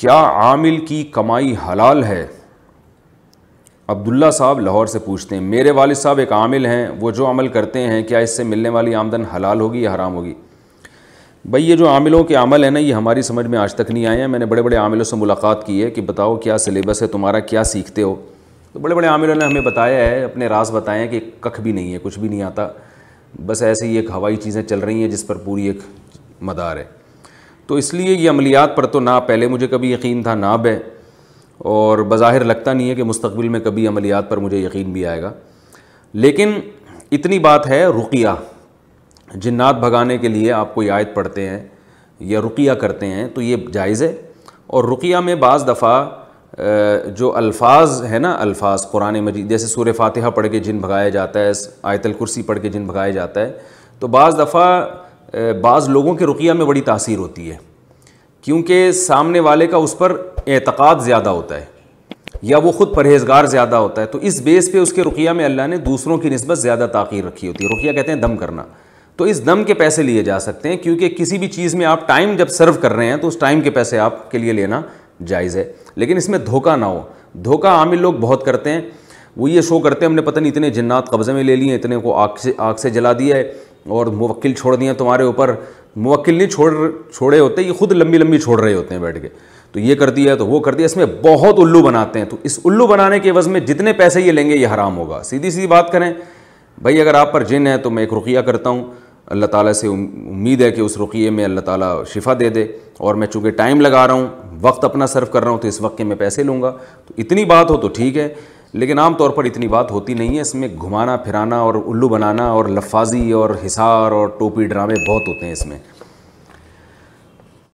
क्या आमिल की कमाई हलाल है अब्दुल्ला साहब लाहौर से पूछते हैं मेरे वालिद साहब एक आमिल हैं वो जो अमल करते हैं क्या इससे मिलने वाली आमदन हलाल होगी या हराम होगी भाई ये जो आमिलों के अमल है ना ये हमारी समझ में आज तक नहीं आए हैं मैंने बड़े बड़े आमिलों से मुलाकात की है कि बताओ क्या सिलेबस है तुम्हारा क्या सीखते हो तो बड़े बड़े आमिलों ने हमें बताया है अपने रास बताए हैं कि कख भी नहीं है कुछ भी नहीं आता बस ऐसे ही एक हवाई चीज़ें चल रही हैं जिस पर पूरी एक मदार है तो इसलिए ये अमलियात पर तो ना पहले मुझे कभी यकीन था ना बे और बज़ाहिर लगता नहीं है कि मुस्तबिल में कभी अमलियात पर मुझे यकीन भी आएगा लेकिन इतनी बात है रुकिया जिन्नात भगाने के लिए आप कोई आयत पढ़ते हैं या रुकिया करते हैं तो ये जायज़ है और रुकिया में बज़ दफ़ा जो अल्फाज है ना अल्फाज कुरान मजीद जैसे सूर फातिहा पढ़ के जिन भगाया जाता है आयतल कुर्सी पढ़ के जिन भगाया जाता है तो बज़ दफ़ा बाज़ लोगों के रुकिया में बड़ी तासीर होती है क्योंकि सामने वाले का उस पर एतक़ाद ज़्यादा होता है या वो ख़ुद परहेजगार ज़्यादा होता है तो इस बेस पे उसके रुकिया में अल्लाह ने दूसरों की नस्बत ज़्यादा ताकीर रखी होती है रुकिया कहते हैं दम करना तो इस दम के पैसे लिए जा सकते हैं क्योंकि किसी भी चीज़ में आप टाइम जब सर्व कर रहे हैं तो उस टाइम के पैसे आपके लिए लेना जायज़ है लेकिन इसमें धोखा ना हो धोखा आमिल लोग बहुत करते हैं वो ये शो करते हैं हमने पता नहीं इतने जन्नात कब्ज़े में ले लिए इतने को आग से आग से जला दिया है और मुवक्किल छोड़ दिए तुम्हारे ऊपर मुवक्किल नहीं छोड़ छोड़े होते ये खुद लंबी लंबी छोड़ रहे होते हैं बैठ के तो ये कर दिया तो वो कर दिया इसमें बहुत उल्लू बनाते हैं तो इस उल्लू बनाने के वज़ में जितने पैसे ये लेंगे ये हराम होगा सीधी सीधी बात करें भाई अगर आप पर जिन है तो मैं एक रुकिया करता हूँ अल्लाह ताला से उम्मीद है कि उस रुकिए में अल्लाह ताला शिफा दे दे और मैं चूँकि टाइम लगा रहा हूँ वक्त अपना सर्व कर रहा हूँ तो इस वक्त के मैं पैसे लूँगा तो इतनी बात हो तो ठीक है लेकिन आम तौर पर इतनी बात होती नहीं है इसमें घुमाना फिराना और उल्लू बनाना और लफाजी और हिसार और टोपी ड्रामे बहुत होते हैं इसमें